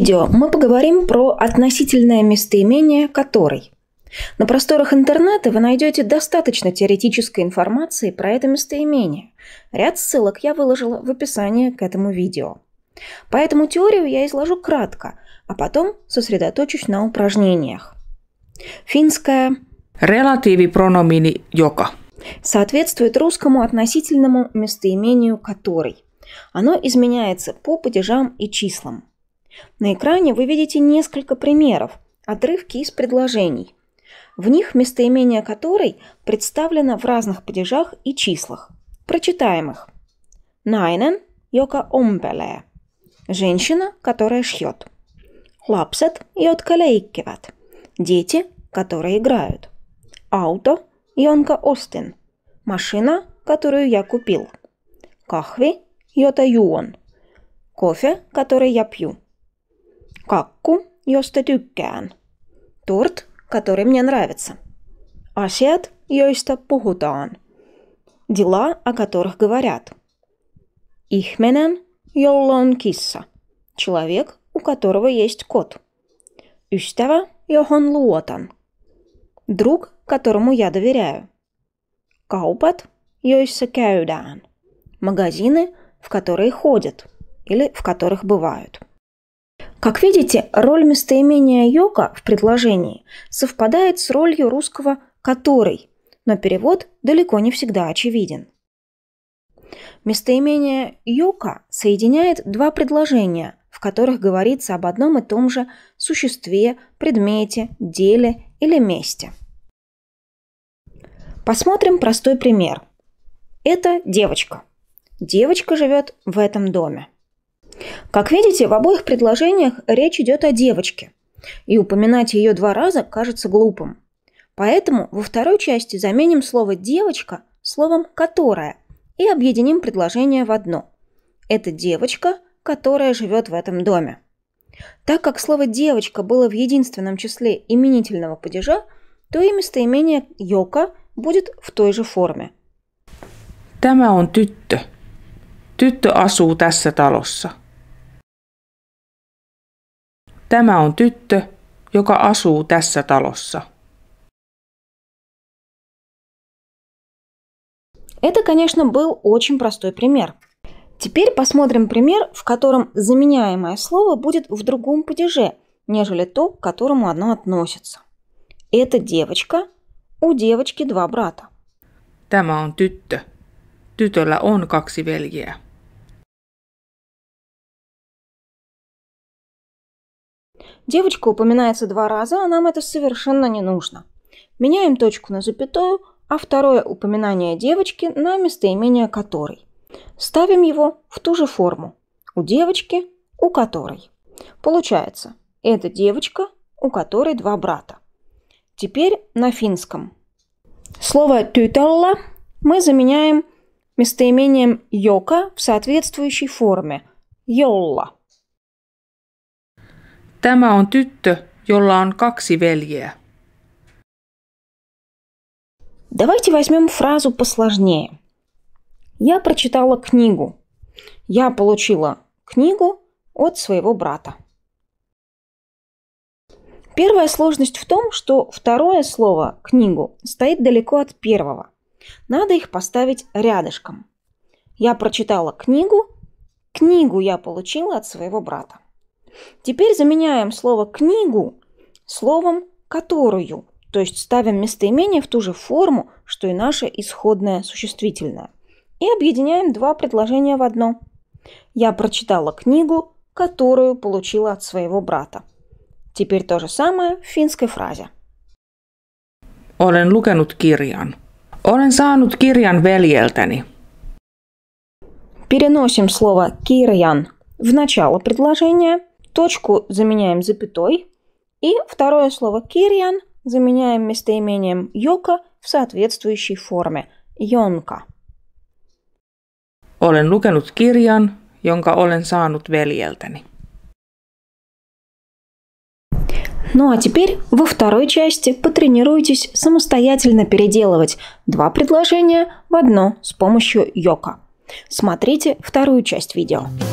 видео мы поговорим про относительное местоимение «который». На просторах интернета вы найдете достаточно теоретической информации про это местоимение. Ряд ссылок я выложила в описании к этому видео. Поэтому теорию я изложу кратко, а потом сосредоточусь на упражнениях. Финское «релативи прономини йока» соответствует русскому относительному местоимению «который». Оно изменяется по падежам и числам. На экране вы видите несколько примеров, отрывки из предложений, в них местоимение которой представлено в разных падежах и числах. Прочитаем их. Найнен йока омпеле. Женщина, которая шьет. Лапсет йотка лейккеват. Дети, которые играют. Ауто йонка остин. Машина, которую я купил. Кахви йота юон. Кофе, который я пью. Kakku, josta tykkään. Tort, который мне нравится. Asiat, joista puhutaan. Дела, о которых говорят. ихменен, jolla on kissa. Человек, у которого есть кот. Ystävä, johon luotan. Друг, которому я доверяю. Kaupat, joissa käydään. Магазины, в которые ходят или в которых бывают. Как видите, роль местоимения «йока» в предложении совпадает с ролью русского «который», но перевод далеко не всегда очевиден. Местоимение «йока» соединяет два предложения, в которых говорится об одном и том же существе, предмете, деле или месте. Посмотрим простой пример. Это девочка. Девочка живет в этом доме. Как видите, в обоих предложениях речь идет о девочке, и упоминать ее два раза кажется глупым. Поэтому во второй части заменим слово «девочка» словом «которая» и объединим предложение в одно. Это девочка, которая живет в этом доме. Так как слово «девочка» было в единственном числе именительного падежа, то и местоимение «йока» будет в той же форме. Tämä on tyttö. Tyttö asuu tässä talossa. Tämä on tyttö, joka asuu tässä talossa. Это, конечно, был очень простой пример. Теперь посмотрим пример, в котором заменяемое слово будет в другом падеже, нежели то, к которому оно относится. Это девочка, у девочки два брата. Tämä on tyttö. Tytöllä on kaksi veljeä. Девочка упоминается два раза, а нам это совершенно не нужно. Меняем точку на запятую, а второе упоминание девочки на местоимение которой. Ставим его в ту же форму. У девочки, у которой. Получается, это девочка, у которой два брата. Теперь на финском. Слово «тютелла» мы заменяем местоимением «йока» в соответствующей форме – «йолла». Tämä on tyttö, jolla on kaksi veljeä. Давайте возьмем фразу посложнее. Я прочитала книгу. Я получила книгу от своего брата. Первая сложность в том, что второе слово «книгу» стоит далеко от первого. Надо их поставить рядышком. Я прочитала книгу, книгу я получила от своего брата. Теперь заменяем слово «книгу» словом «которую», то есть ставим местоимение в ту же форму, что и наше исходное существительное. И объединяем два предложения в одно. Я прочитала книгу, которую получила от своего брата. Теперь то же самое в финской фразе. Olen lukenut kirjan. Olen saanut kirjan veljeltäni. Переносим слово «кирьян» в начало предложения – Точку заменяем запятой. И второе слово «кириан» заменяем местоимением «йока» в соответствующей форме «йонка». Olen lukenut kirjan, jonka olen saanut veljeltäni. Ну а теперь во второй части потренируйтесь самостоятельно переделывать два предложения в одно с помощью йока. Смотрите вторую часть видео.